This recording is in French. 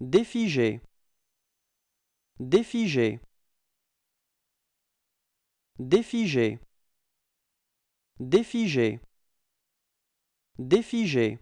Défigé. Défigé. Défigé. Défigé. Défigé.